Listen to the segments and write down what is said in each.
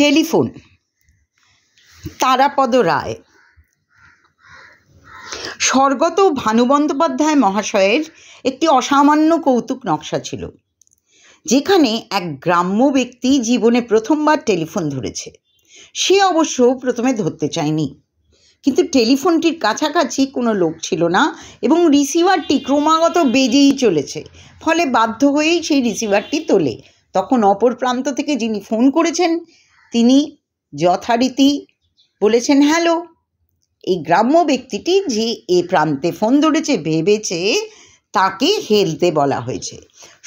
telephone Tarapada Ray স্বর্গত ভানু বন্দ্যোপাধ্যায় মহাশয়ের একটি অসামান্য কৌতুক নকশা ছিল যেখানে এক গ্রাম্য ব্যক্তি জীবনে প্রথমবার টেলিফোন ধরেছে সে অবশ্য প্রথমে ধরতে চায়নি কিন্তু টেলিফোনটির কাছাকাছি কোনো লোক ছিল না এবং রিসিভারটি ক্রমাগত বেজেই চলেছে ফলে বাধ্য হয়েই সেই রিসিভারটি তোলে তখন অপর প্রান্ত থেকে যিনি ফোন করেছেন তিনি যথারীতি বলেছেন হ্যালো এই গ্রাম্য ব্যক্তিটি যে এ প্রান্তে ফোন ধরেছে ভেবেছে তাকে হেলতে বলা হয়েছে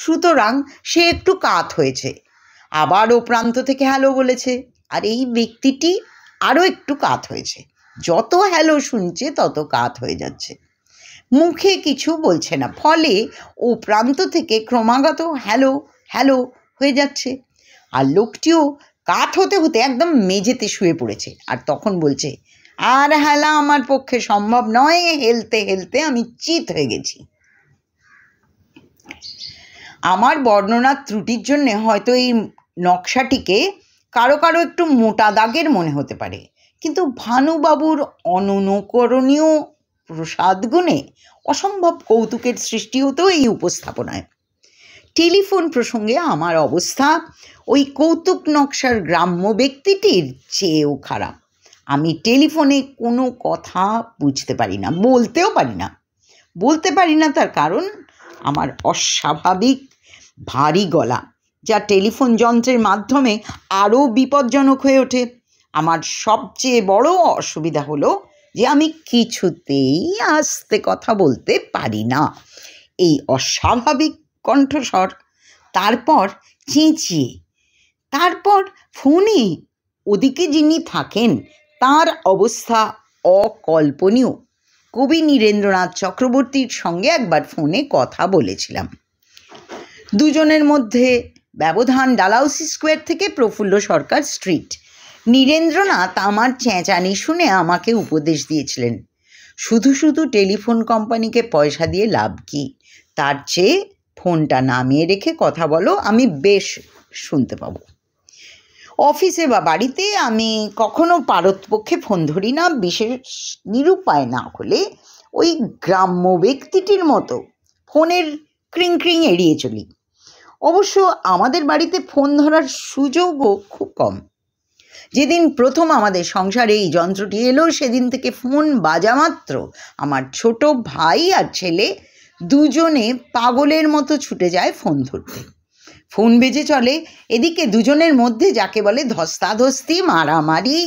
সুতরাং সে একটু কাত হয়েছে আবার ও প্রান্ত থেকে হ্যালো বলেছে আর এই ব্যক্তিটি আরও একটু কাত হয়েছে যত হ্যালো শুনছে তত কাত হয়ে যাচ্ছে মুখে কিছু বলছে না ফলে ও প্রান্ত থেকে ক্রমাগত হ্যালো হ্যালো হয়ে যাচ্ছে আর লোকটিও কাত হতে হতে একদম মেঝেতে শুয়ে পড়েছে আর তখন বলছে আর হেলা আমার পক্ষে সম্ভব নয় হেলতে হেলতে আমি চিত হয়ে গেছি আমার বর্ণনার ত্রুটির জন্যে হয়তো এই নকশাটিকে কারো কারো একটু মোটা দাগের মনে হতে পারে কিন্তু ভানুবাবুর অননুকরণীয় গুণে অসম্ভব কৌতুকের সৃষ্টি হতো এই উপস্থাপনায় টেলিফোন প্রসঙ্গে আমার অবস্থা ওই কৌতুক নকশার গ্রাম্য ব্যক্তিটির চেয়েও খারাপ আমি টেলিফোনে কোনো কথা বুঝতে পারি না বলতেও পারি না বলতে পারি না তার কারণ আমার অস্বাভাবিক ভারী গলা যা টেলিফোন যন্ত্রের মাধ্যমে আরও বিপজ্জনক হয়ে ওঠে আমার সবচেয়ে বড় অসুবিধা হলো যে আমি কিছুতেই আস্তে কথা বলতে পারি না এই অস্বাভাবিক কণ্ঠস্বর তারপর চেঁচিয়ে তারপর ফোনে ওদিকে যিনি থাকেন তার অবস্থা অকল্পনীয় কবি নীরেন্দ্রনাথ চক্রবর্তীর সঙ্গে একবার ফোনে কথা বলেছিলাম দুজনের মধ্যে ব্যবধান ডালাউসি স্কোয়ার থেকে প্রফুল্ল সরকার স্ট্রিট নীরেন্দ্রনাথ আমার চেঁচানি শুনে আমাকে উপদেশ দিয়েছিলেন শুধু শুধু টেলিফোন কোম্পানিকে পয়সা দিয়ে লাভ কি তার চেয়ে ফোনটা নামিয়ে রেখে কথা বলো আমি বেশ শুনতে পাবো অফিসে বা বাড়িতে আমি কখনো পারতপক্ষে ফোন ধরি না বিশেষ নিরুপায় না হলে ওই গ্রাম্য ব্যক্তিটির মতো ফোনের ক্রিং ক্রিং এড়িয়ে চলি অবশ্য আমাদের বাড়িতে ফোন ধরার সুযোগও খুব কম যেদিন প্রথম আমাদের সংসারে এই যন্ত্রটি এলো সেদিন থেকে ফোন বাজা মাত্র আমার ছোট ভাই আর ছেলে দুজনে পাগলের মতো ছুটে যায় ফোন ধরতে ফোন বেজে চলে এদিকে দুজনের মধ্যে যাকে বলে ধস্তাধস্তি মারামারি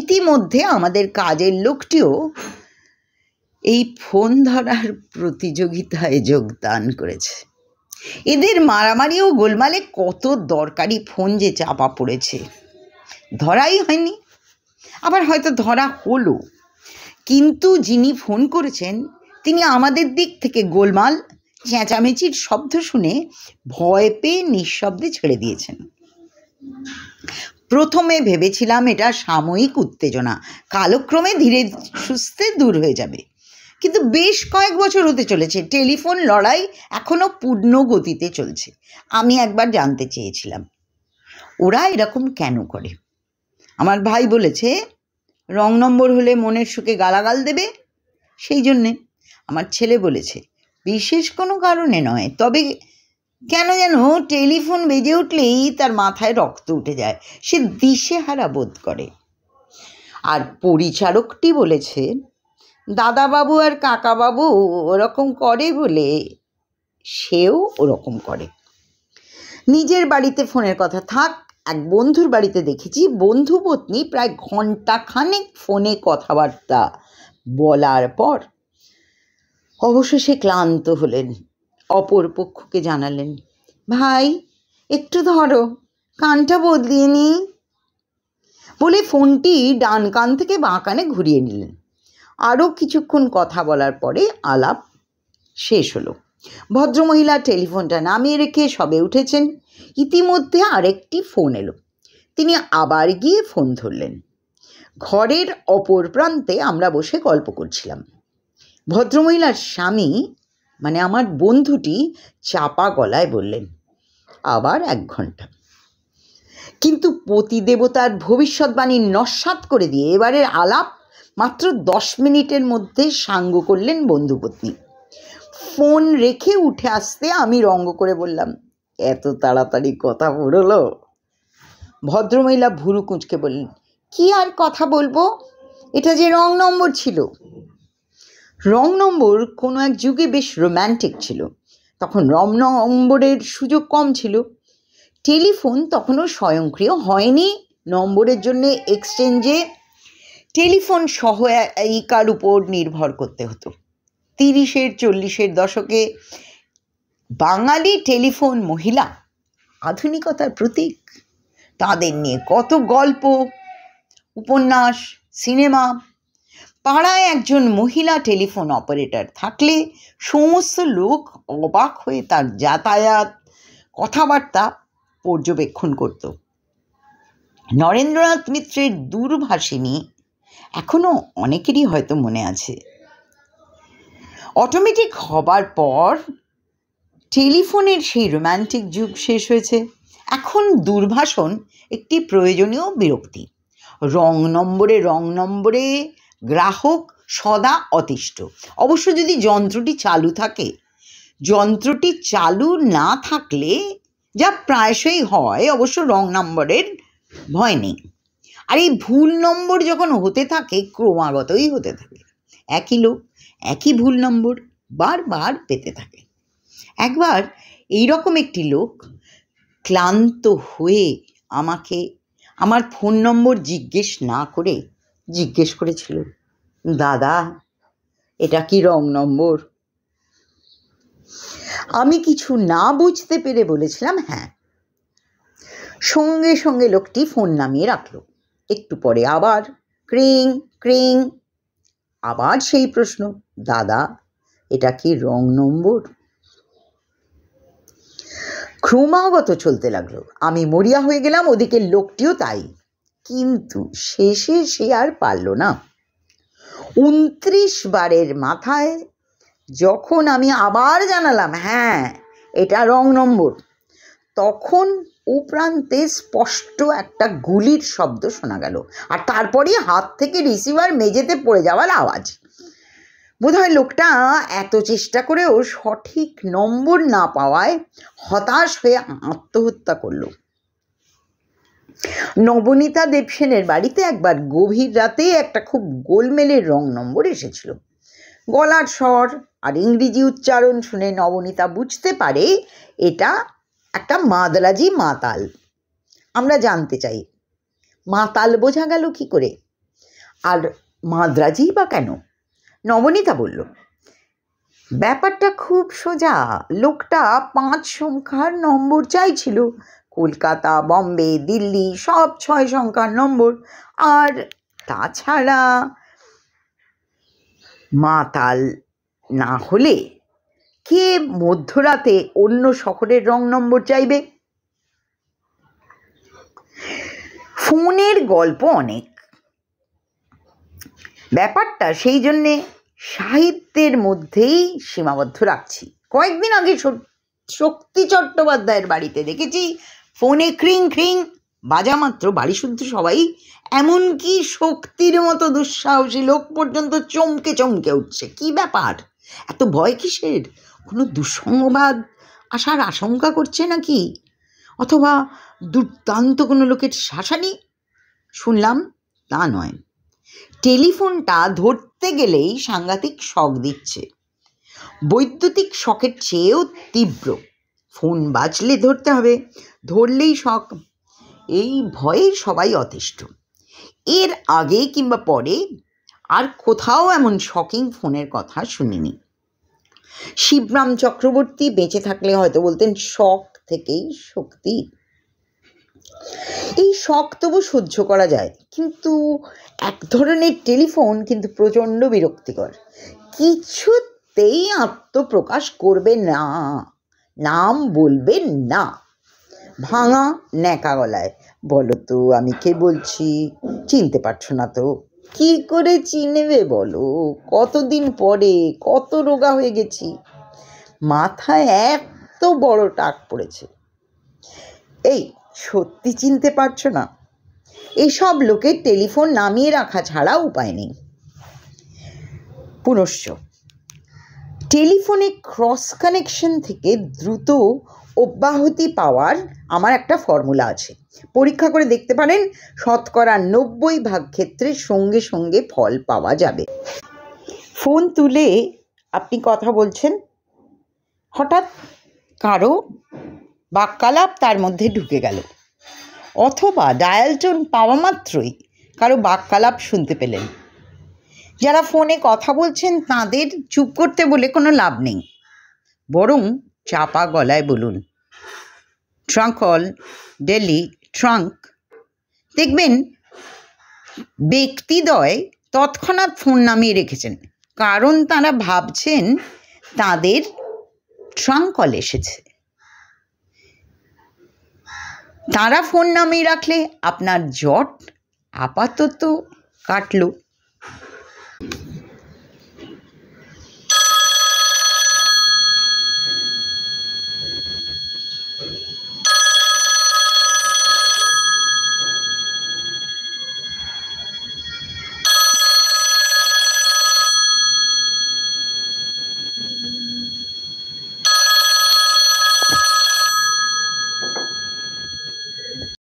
ইতিমধ্যে আমাদের কাজের লোকটিও এই ফোন ধরার প্রতিযোগিতায় যোগদান করেছে এদের মারামারি ও গোলমালে কত দরকারি ফোন যে চাপা পড়েছে ধরাই হয়নি আবার হয়তো ধরা হলো কিন্তু যিনি ফোন করেছেন তিনি আমাদের দিক থেকে গোলমাল চেঁচামেচির শব্দ শুনে ভয় পেয়ে নিঃশব্দে ছেড়ে দিয়েছেন প্রথমে ভেবেছিলাম এটা সাময়িক উত্তেজনা কালক্রমে ধীরে সুস্থে দূর হয়ে যাবে কিন্তু বেশ কয়েক বছর হতে চলেছে টেলিফোন লড়াই এখনও পূর্ণ গতিতে চলছে আমি একবার জানতে চেয়েছিলাম ওরা এরকম কেন করে আমার ভাই বলেছে রং নম্বর হলে মনের সুখে গালাগাল দেবে সেই জন্যে আমার ছেলে বলেছে বিশেষ কোনো কারণে নয় তবে কেন যেন টেলিফোন বেজে উঠলেই তার মাথায় রক্ত উঠে যায় সে দিশেহারা বোধ করে আর পরিচারকটি বলেছে দাদাবাবু আর কাকাবাবু ওরকম করে বলে সেও ওরকম করে নিজের বাড়িতে ফোনের কথা থাক এক বন্ধুর বাড়িতে দেখেছি বন্ধু পত্নী প্রায় ঘন্টাখানেক ফোনে কথাবার্তা বলার পর অবশেষে ক্লান্ত হলেন অপর পক্ষকে জানালেন ভাই একটু ধরো কানটা বদলিয়ে নিই বলে ফোনটি ডান কান থেকে বাঁ কানে ঘুরিয়ে নিলেন আরও কিছুক্ষণ কথা বলার পরে আলাপ শেষ হলো ভদ্রমহিলা টেলিফোনটা নামিয়ে রেখে সবে উঠেছেন ইতিমধ্যে আরেকটি ফোন এলো তিনি আবার গিয়ে ফোন ধরলেন ঘরের অপর প্রান্তে আমরা বসে গল্প করছিলাম ভদ্রমহিলার স্বামী মানে আমার বন্ধুটি চাপা গলায় বললেন আবার এক ঘন্টা কিন্তু পতিদেবতার ভবিষ্যৎবাণী নস্বাত করে দিয়ে এবারের আলাপ মাত্র দশ মিনিটের মধ্যে সাঙ্গ করলেন বন্ধুপত্নী ফোন রেখে উঠে আসতে আমি রঙ্গ করে বললাম এত তাড়াতাড়ি কথা বলল ভদ্রমহিলা ভুরু কুঁচকে বললেন কি আর কথা বলবো এটা যে রং নম্বর ছিল রং নম্বর কোনো এক যুগে বেশ রোম্যান্টিক ছিল তখন রং নম্বরের সুযোগ কম ছিল টেলিফোন তখনও স্বয়ংক্রিয় হয়নি নম্বরের জন্যে এক্সচেঞ্জে টেলিফোন সহায়িকার উপর নির্ভর করতে হতো তিরিশের চল্লিশের দশকে বাঙালি টেলিফোন মহিলা আধুনিকতার প্রতীক তাদের নিয়ে কত গল্প উপন্যাস সিনেমা পাড়ায় একজন মহিলা টেলিফোন অপারেটর থাকলে সমস্ত লোক অবাক হয়ে তার যাতায়াত কথাবার্তা পর্যবেক্ষণ করত নরেন্দ্রনাথ মিত্রের দূরভাষিনী এখনও অনেকেরই হয়তো মনে আছে অটোমেটিক হবার পর টেলিফোনের সেই রোম্যান্টিক যুগ শেষ হয়েছে এখন দুর্ভাষণ একটি প্রয়োজনীয় বিরক্তি রং নম্বরে রং নম্বরে গ্রাহক সদা অতিষ্ঠ অবশ্য যদি যন্ত্রটি চালু থাকে যন্ত্রটি চালু না থাকলে যা প্রায়শই হয় অবশ্য রং নম্বরের ভয় নেই আর এই ভুল নম্বর যখন হতে থাকে ক্রমাগতই হতে থাকে একই লোক একই ভুল নম্বর বারবার পেতে থাকে একবার এই রকম একটি লোক ক্লান্ত হয়ে আমাকে আমার ফোন নম্বর জিজ্ঞেস না করে জিজ্ঞেস করেছিল দাদা এটা কি রং নম্বর আমি কিছু না বুঝতে পেরে বলেছিলাম হ্যাঁ সঙ্গে সঙ্গে লোকটি ফোন নামিয়ে রাখলো একটু পরে আবার ক্রিং ক্রিং আবার সেই প্রশ্ন দাদা এটা কি রং নম্বর ক্রমাগত চলতে লাগলো আমি মরিয়া হয়ে গেলাম ওদিকে লোকটিও তাই কিন্তু শেষে সে আর পারল না উনত্রিশ বারের মাথায় যখন আমি আবার জানালাম হ্যাঁ এটা রং নম্বর তখন উপ্রান্তে স্পষ্ট একটা গুলির শব্দ শোনা গেল আর তারপরে হাত থেকে রিসিভার মেঝেতে পড়ে যাওয়ার আওয়াজ বোধহয় লোকটা এত চেষ্টা করেও সঠিক নম্বর না পাওয়ায় হতাশ হয়ে আত্মহত্যা করল নবনীতা দেবসেনের বাড়িতে একবার গভীর রাতে একটা খুব গোলমেলে রং নম্বর এসেছিল গলার স্বর আর ইংরেজি উচ্চারণ শুনে নবনীতা বুঝতে পারে এটা একটা মাদলাজি মাতাল আমরা জানতে চাই মাতাল বোঝা গেল কি করে আর মাদ্রাজি বা কেন নবনীতা বলল ব্যাপারটা খুব সোজা লোকটা পাঁচ সংখ্যার নম্বর চাইছিল কলকাতা বম্বে দিল্লি সব ছয় সংখ্যার নম্বর আর তাছাড়া মাতাল না হলে কে মধ্যরাতে অন্য শহরের রং নম্বর চাইবে ফোনের গল্প অনেক ব্যাপারটা সেই জন্যে সাহিত্যের মধ্যেই সীমাবদ্ধ রাখছি কয়েকদিন আগে শক্তি চট্টোপাধ্যায়ের বাড়িতে দেখেছি ফোনে ক্রিং ক্রিং বাজা মাত্র বাড়ি শুদ্ধ সবাই এমনকি শক্তির মতো দুঃসাহসী লোক পর্যন্ত চমকে চমকে উঠছে কি ব্যাপার এত ভয় কিসের কোনো দুঃসংবাদ আসার আশঙ্কা করছে নাকি অথবা দুর্দান্ত কোনো লোকের শাসানি শুনলাম তা নয় টেলিফোনটা ধরতে গেলেই সাংঘাতিক শখ দিচ্ছে বৈদ্যুতিক শখের চেয়েও তীব্র ফোন বাঁচলে ধরতে হবে ধরলেই শখ এই ভয়ে সবাই অতিষ্ঠ এর আগে কিংবা পরে আর কোথাও এমন শকিং ফোনের কথা শুনিনি শিবরাম চক্রবর্তী বেঁচে থাকলে হয়তো বলতেন শখ থেকেই শক্তি এই শখ তবু সহ্য করা যায় কিন্তু এক ধরনের টেলিফোন কিন্তু প্রচণ্ড বিরক্তিকর কিছুতেই আত্মপ্রকাশ করবে না নাম বলবে না ভাঙা ন্যাকা গলায় বলো তো আমি কে বলছি চিনতে পারছো না তো কি করে চিনবে বলো কতদিন পরে কত রোগা হয়ে গেছি মাথায় এত বড় টাক পড়েছে এই সত্যি চিনতে পারছো না এইসব লোকের টেলিফোন নামিয়ে রাখা ছাড়া উপায় নেই পুনশ্চ টেলিফোনে ক্রস কানেকশন থেকে দ্রুত অব্যাহতি পাওয়ার আমার একটা ফর্মুলা আছে পরীক্ষা করে দেখতে পারেন শতকরা নব্বই ভাগ ক্ষেত্রে সঙ্গে সঙ্গে ফল পাওয়া যাবে ফোন তুলে আপনি কথা বলছেন হঠাৎ কারো বাক্যালাপ তার মধ্যে ঢুকে গেল অথবা ডায়ালটোন পাওয়া মাত্রই কারো বাক্যালাপ শুনতে পেলেন যারা ফোনে কথা বলছেন তাদের চুপ করতে বলে কোনো লাভ নেই বরং চাপা গলায় বলুন ট্রাঙ্কল ডেলি ট্রাঙ্ক দেখবেন ব্যক্তিদ্বয় তৎক্ষণাৎ ফোন নামিয়ে রেখেছেন কারণ তারা ভাবছেন তাদের ট্রাঙ্ক কল এসেছে তারা ফোন নামিয়ে রাখলে আপনার জট আপাতত কাটলো